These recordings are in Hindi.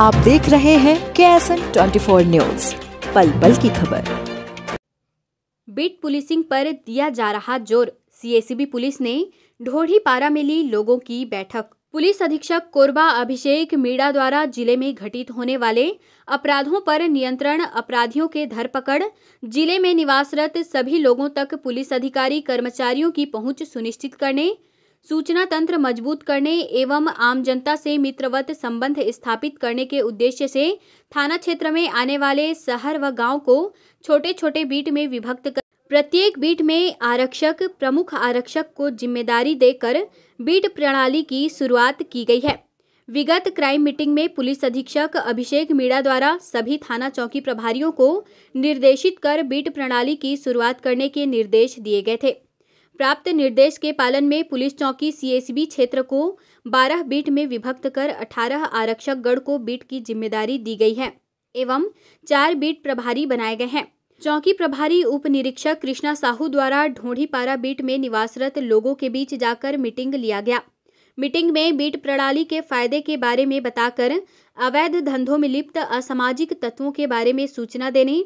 आप देख रहे हैं K S N twenty four news पल पल की खबर बीट पुलिसिंग पर दिया जा रहा जोर सीएसीबी पुलिस ने ढोढ़ी पारा में ली लोगों की बैठक पुलिस अधीक्षक कोरबा अभिषेक मीणा द्वारा जिले में घटित होने वाले अपराधों पर नियंत्रण अपराधियों के धरपकड़ जिले में निवासरत सभी लोगों तक पुलिस अधिकारी कर्मचारियों की पहुंच सुनिश्चित करने सूचना तंत्र मजबूत करने एवं आम जनता से मित्रवत संबंध स्थापित करने के उद्देश्य से थाना क्षेत्र में आने वाले शहर व गांव को छोटे छोटे बीट में विभक्त कर प्रत्येक बीट में आरक्षक प्रमुख आरक्षक को जिम्मेदारी देकर बीट प्रणाली की शुरुआत की गई है विगत क्राइम मीटिंग में पुलिस अधीक्षक अभिषेक मीणा द्वारा सभी थाना चौकी प्रभारियों को निर्देशित कर बीट प्रणाली की शुरुआत करने के निर्देश दिए गए थे प्राप्त निर्देश के पालन में पुलिस चौकी सीएसबी क्षेत्र को 12 बीट में विभक्त कर 18 आरक्षक गढ़ को बीट की जिम्मेदारी दी गई है एवं चार बीट प्रभारी बनाए गए हैं चौकी प्रभारी उप निरीक्षक कृष्णा साहू द्वारा पारा बीट में निवासरत लोगों के बीच जाकर मीटिंग लिया गया मीटिंग में बीट प्रणाली के फायदे के बारे में बताकर अवैध धंधों में लिप्त असामाजिक तत्वों के बारे में सूचना देने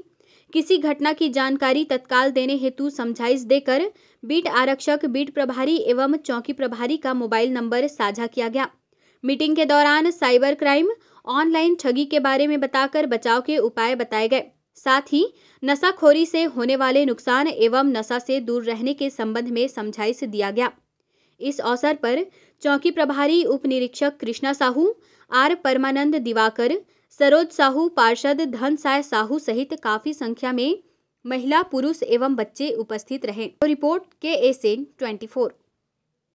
किसी घटना की जानकारी तत्काल देने हेतु समझाइश देकर बीट आरक्षक बीट प्रभारी एवं चौकी प्रभारी का मोबाइल नंबर साझा किया गया मीटिंग के दौरान साइबर क्राइम ऑनलाइन ठगी के बारे में बताकर बचाव के उपाय बताए गए साथ ही नशाखोरी से होने वाले नुकसान एवं नशा से दूर रहने के संबंध में समझाइश दिया गया इस अवसर पर चौकी प्रभारी उप निरीक्षक कृष्णा साहू आर परमानंद दिवाकर सरोज साहू पार्षद धनसाय साहू सहित काफी संख्या में महिला पुरुष एवं बच्चे उपस्थित रहे रिपोर्ट के एस एन ट्वेंटी फोर